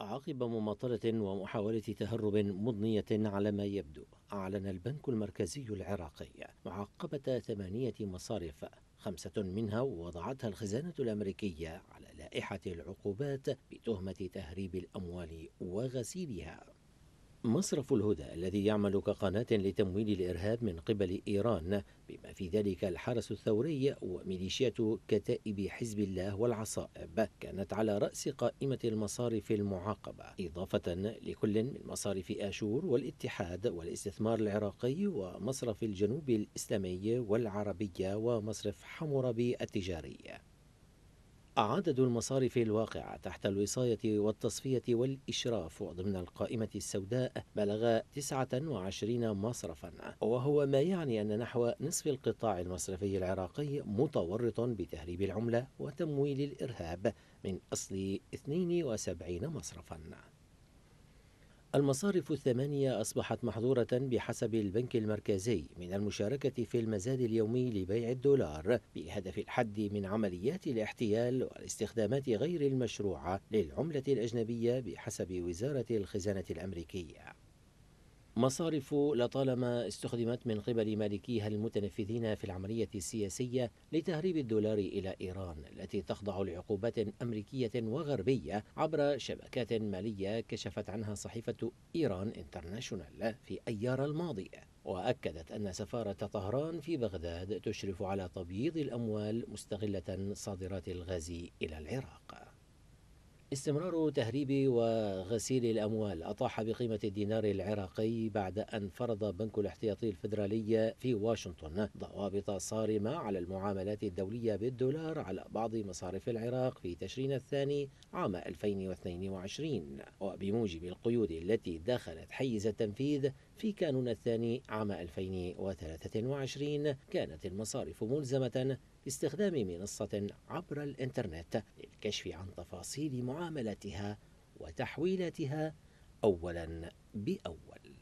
عقب مماطلة ومحاولة تهرب مضنية على ما يبدو أعلن البنك المركزي العراقي معقبة ثمانية مصارف خمسة منها وضعتها الخزانة الأمريكية على لائحة العقوبات بتهمة تهريب الأموال وغسيلها مصرف الهدى الذي يعمل كقناة لتمويل الإرهاب من قبل إيران بما في ذلك الحرس الثوري وميليشيات كتائب حزب الله والعصائب كانت على رأس قائمة المصارف المعاقبة إضافة لكل من مصارف آشور والاتحاد والاستثمار العراقي ومصرف الجنوب الإسلامي والعربية ومصرف حمورابي التجاري عدد المصارف الواقعة تحت الوصاية والتصفية والإشراف ضمن القائمة السوداء بلغ 29 مصرفا وهو ما يعني أن نحو نصف القطاع المصرفي العراقي متورط بتهريب العملة وتمويل الإرهاب من أصل 72 مصرفا المصارف الثمانية أصبحت محظورة بحسب البنك المركزي من المشاركة في المزاد اليومي لبيع الدولار بهدف الحد من عمليات الاحتيال والاستخدامات غير المشروعة للعملة الأجنبية بحسب وزارة الخزانة الأمريكية مصارف لطالما استخدمت من قبل مالكيها المتنفذين في العملية السياسية لتهريب الدولار إلى إيران التي تخضع لعقوبات أمريكية وغربية عبر شبكات مالية كشفت عنها صحيفة إيران انترناشونال في أيار الماضي وأكدت أن سفارة طهران في بغداد تشرف على تبييض الأموال مستغلة صادرات الغاز إلى العراق استمرار تهريب وغسيل الأموال أطاح بقيمة الدينار العراقي بعد أن فرض بنك الاحتياطي الفدرالي في واشنطن ضوابط صارمة على المعاملات الدولية بالدولار على بعض مصارف العراق في تشرين الثاني عام 2022 وبموجب القيود التي دخلت حيز التنفيذ في كانون الثاني عام 2023 كانت المصارف ملزمة باستخدام منصة عبر الإنترنت للكشف عن تفاصيل معاملات معاملتها وتحويلاتها أولا بأول